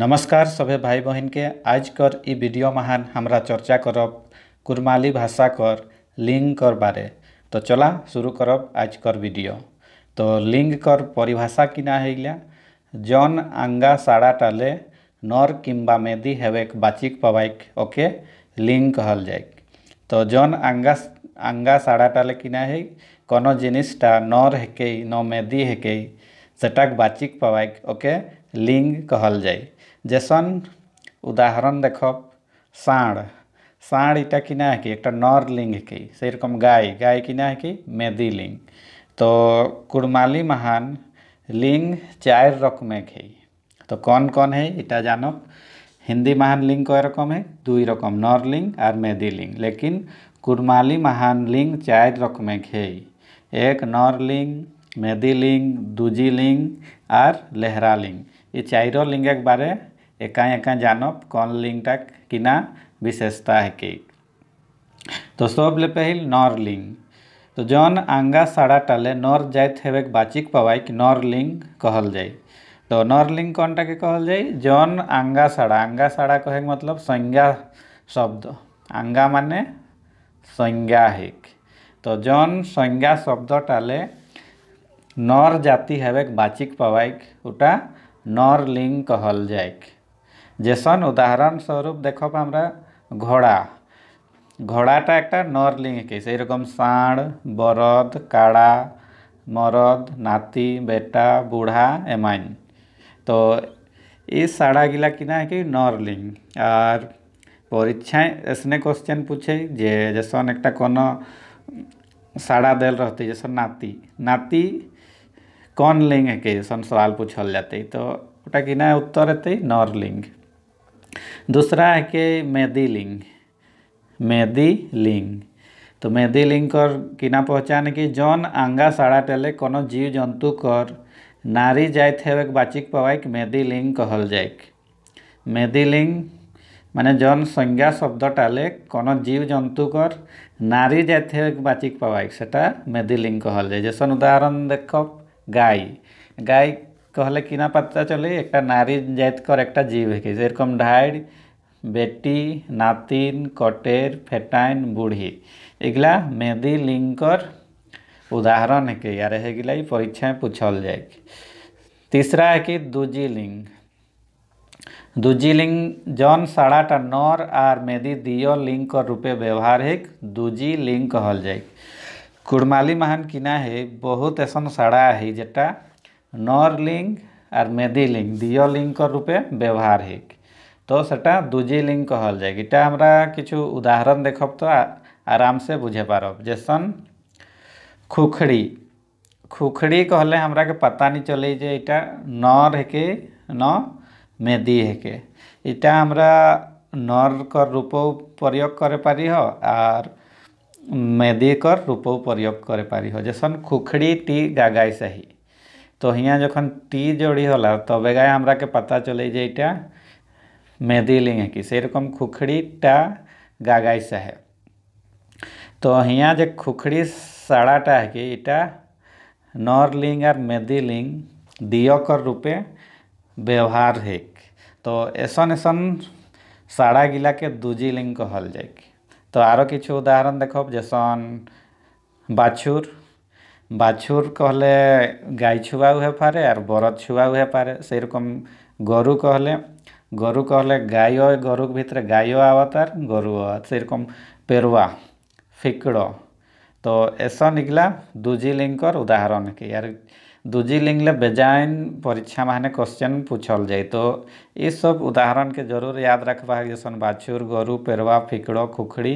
नमस्कार सभे भाई बहन के आज कर ई वीडियो महान हमरा चर्चा करब कुरमाली भाषा कर लिंग कर बारे तो चला शुरू करब आज कर वीडियो तो लिंग कर परिभाषा कि ना है जन आंगा साड़ा टाले नर किंबा मेदी हेवेक बाचिक पवाइक ओके लिंग कहल जाए तो जन आंगा आंगा साड़ा टाले कि ना है कोनो जिनिसटा नर हेके न मेदी हेके सेटाक बाचिक पवाइक ओके लिंग कहल जाए जेसन उदाहरण देख साँड़ साँड़ इटा कि ना कि एक नर लिंग के सरकम गाय गाय कि ना कि मेदी लिंग तो कुड़माली महान लिंग चार रकमें के तो कौन कौन है इटा जानब हिंदी महान लिंग कई रकम है दुई रकम नर लिंग आर मेदी लिंग लेकिन कुड़माली महान लिंग चार रकमें के एक नर लिंग मेदी लिंग दूजी लिंग आर लेहरा लिंग ये चारों लिंग के बारे একা একা जान कौन लिंगटा किना विशेषता है कि तो सब ले पहल नर लिंग तो जन आंगा साड़ा टाले नर जात हेवे बाचिक पवाई कि नर लिंग कहल जाए तो नर लिंग कौनटा के कहल जाए जन आंगा साड़ा आंगा साड़ा कहे मतलब संज्ञा शब्द आंगा माने संज्ञा है तो जन संज्ञा शब्द टाले नर जाति हेबे बाचिक पवाइक उटा नर लिंग कहल जाए जैसन उदाहरण स्वरूप देख पा घोड़ा घोड़ाटा एक नर्लिंग के रकम साण बरद काड़ा मरद नाती बेटा बुढ़ा एम तो ये साड़ा गिला कि है कि नरलिंग आर परीक्षा ऐसने क्वेश्चन पूछे जे जैसन एक कोनो साड़ा दल रहते जैसन नाती नाती कौन लिंग है कि जैसन सवाल पूछल जाते तो उटा किना है उत्तर अत नरलिंग दूसरा है कि मेदी लिंग मेदी लिंग तो मेदी लिंग कर किना पहचान कि जन आंगा साड़ा टेले कोनो जीव जंतु कर नारी जात हेवे बाचिक पवाइक मेदी लिंग कहल जाए मेदी लिंग माने जन संज्ञा शब्द टाले कोनो जीव जंतु कर नारी जात हेवे बाचिक पवाइक सेटा मेदी लिंग कहल जाए जैसन उदाहरण देख गाय गाय তাহলে কিনা পাত্তা চলে একটা নারী জাতকর एक जीव হেঁকে যেরকম ঢাইড় बेटी নাতিন कटेर फेटाइन बुढ़ी এগুলা मेदी লিঙ্কর उदाहरण है कि यार है गई परीक्षा में पूछल जाए तीसरा है कि दूजी लिंग दूजी लिंग जन साड़ाटा नर आर मेदी दियो लिंग कर रूपे व्यवहार है दूजी लिंग कहल जाए कुड़माली महान किना है बहुत ऐसा साड़ा है जेटा नर लिंग आर मेदी लिंग दिय लिंग रूपे व्यवहार हो तो सेटा दूजी लिंग कहल जाए इटा हमरा कि उदाहरण देख तो आराम से बुझे पार जैसन खुखड़ी खुखड़ी कहले हमरा के पता नहीं चले जे इटा नर है के न मेदी है के इटा हमरा नर कर रूप प्रयोग कर पारि आर मेदी कर रूप प्रयोग कर पारि जैसन खुखड़ी टी गागाई सही तो हियाँ जखन टी जोड़ी होला तब तो गए हमारे पता चले जेटा लिंग है कि सरकम खुखड़ीटा गागाई साहे तो हियाँ जे खुखड़ी साड़ाटा है कि इटा नॉर्लिंग आर मेदिलिंग दियोकर रूपे व्यवहार है तो ऐसा ऐसा साड़ा गिला के दूजी लिंग कहल जाए तो आरो कि उदाहरण देख जैसन बाछुर বাছুর কহলে গাই ছুয়াও হয়ে পারে আর বরদ ছুয়াও হয়ে পারে সেইরকম গরু কহলে গরু কহলে গাইও গরুর ভিতরে গাইও আওয়াতার গরু সেরকম পেরুয়া ফিকড় তো এসন এগুলা দুজি লিঙ্কর উদাহরণ কি আর दूजी लिंग ले बेजाइन परीक्षा में क्वेश्चन पूछल जाए तो ये सब उदाहरण के जरूर याद रखबा जैसे बाछुर गोरु पेरवा फिकड़ो खुखड़ी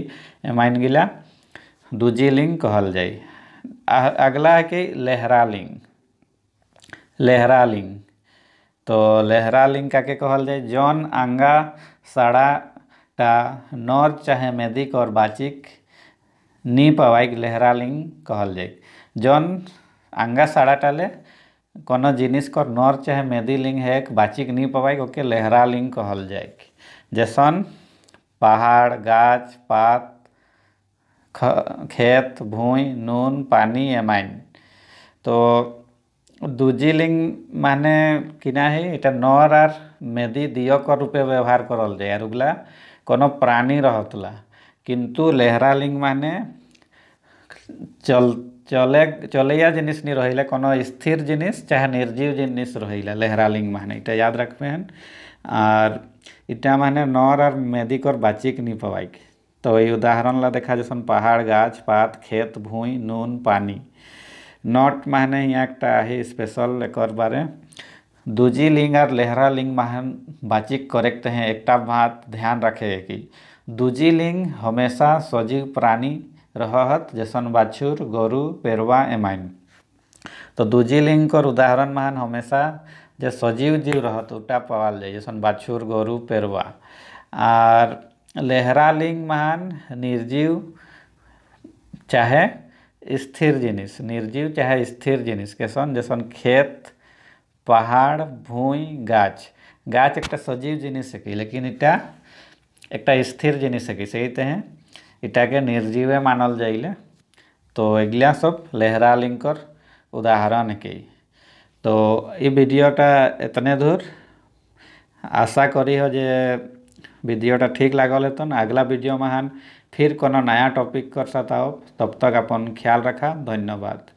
एमाइन गिला दूजी लिंग कहल जाए अगला है कि लेहरा लिंग लेहरा लिंग तो लेहरा लिंग का के कहल जाए जौन अंगा साड़ा टा नर चाहे मेदिक और बाचिक नी पवाइक लेहरा लिंग कहल जाए जौन अंगा साड़ा टाले को जिनिस कर नर चाहे मेदी लिंग है बाचिक नी पवाइक ओके लेहरा लिंग कहल जाए जैसन पहाड़ गाछ पात खेत भूई नून पानी एमाइन तो दूजी लिंग माने कि ना ही এটা নর আর মেদি দিয়ক রূপে ব্যবহার করল যায় আর ওগুলা কোনো প্রাণী রহতলা কিন্তু লেহরা লিঙ্গ মানে চল চলে চলেয়া জিনিস নি রহিলা কোনো স্থির জিনিস চাহে নির্জীব জিনিস রহিলা লেহরা লিঙ্গ মানে এটা याद রাখবেন আর এটা মানে নর আর মেদিকর বাচিক নি পাওয়াইকে तो ये उदाहरण ला देखा जैसे पहाड़ गाछ पात खेत भूई नून पानी नॉट माने यहाँ एक स्पेशल एक बारे दूजी लिंग और लेहरा लिंग महान बाचिक करेक्ट हैं एक बात ध्यान रखे कि दूजी लिंग हमेशा सजीव प्राणी रहत जैसन बाछुर गोरु पेरवा एमाइन तो दूजी लिंग कर उदाहरण महान हमेशा जे सजीव जीव रहत उटा पावाल जाए जैसन बाछुर गोरु पेरवा आर लिंग महान निर्जीव चाहे स्थिर जिनिस निर्जीव चाहे स्थिर जिनिस कैसन जैसन खेत पहाड़ भूई गाछ गाछ एक सजीव जिनिस है लेकिन इटा एक स्थिर जिनिस है सही हैं इटा के निर्जीवे मानल जाइले तो एग्ला सब लेहरा कर उदाहरण के तो ये वीडियोटा इतने दूर आशा करी हो जे भिडियोटा ठीक लागल हेतन अगला वीडियो में हम फिर को नया टॉपिक कर सकता हो तब तक अपन ख्याल रखा धन्यवाद